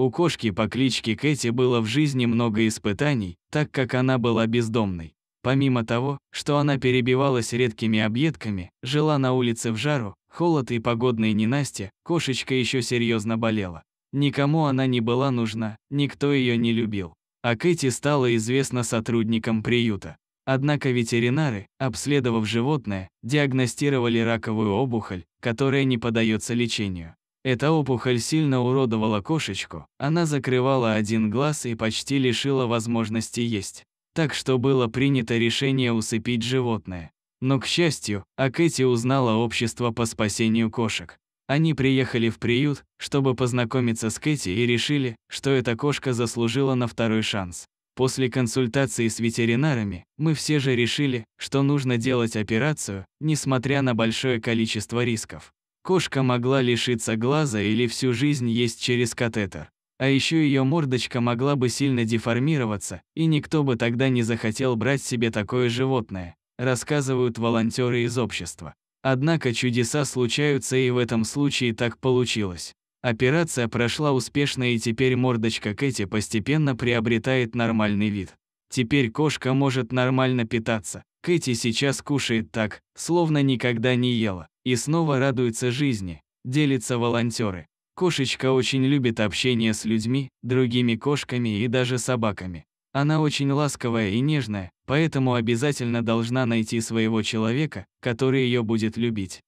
У кошки по кличке Кэти было в жизни много испытаний, так как она была бездомной. Помимо того, что она перебивалась редкими объедками, жила на улице в жару, холод и погодные ненастья, кошечка еще серьезно болела. Никому она не была нужна, никто ее не любил. А Кэти стала известна сотрудникам приюта. Однако ветеринары, обследовав животное, диагностировали раковую обухоль, которая не поддается лечению. Эта опухоль сильно уродовала кошечку, она закрывала один глаз и почти лишила возможности есть. Так что было принято решение усыпить животное. Но, к счастью, о а Кэти узнала общество по спасению кошек. Они приехали в приют, чтобы познакомиться с Кэти и решили, что эта кошка заслужила на второй шанс. После консультации с ветеринарами мы все же решили, что нужно делать операцию, несмотря на большое количество рисков. Кошка могла лишиться глаза или всю жизнь есть через катетер. А еще ее мордочка могла бы сильно деформироваться, и никто бы тогда не захотел брать себе такое животное, рассказывают волонтеры из общества. Однако чудеса случаются и в этом случае так получилось. Операция прошла успешно и теперь мордочка Кэти постепенно приобретает нормальный вид. Теперь кошка может нормально питаться. Кэти сейчас кушает так, словно никогда не ела и снова радуется жизни, делятся волонтеры. Кошечка очень любит общение с людьми, другими кошками и даже собаками. Она очень ласковая и нежная, поэтому обязательно должна найти своего человека, который ее будет любить.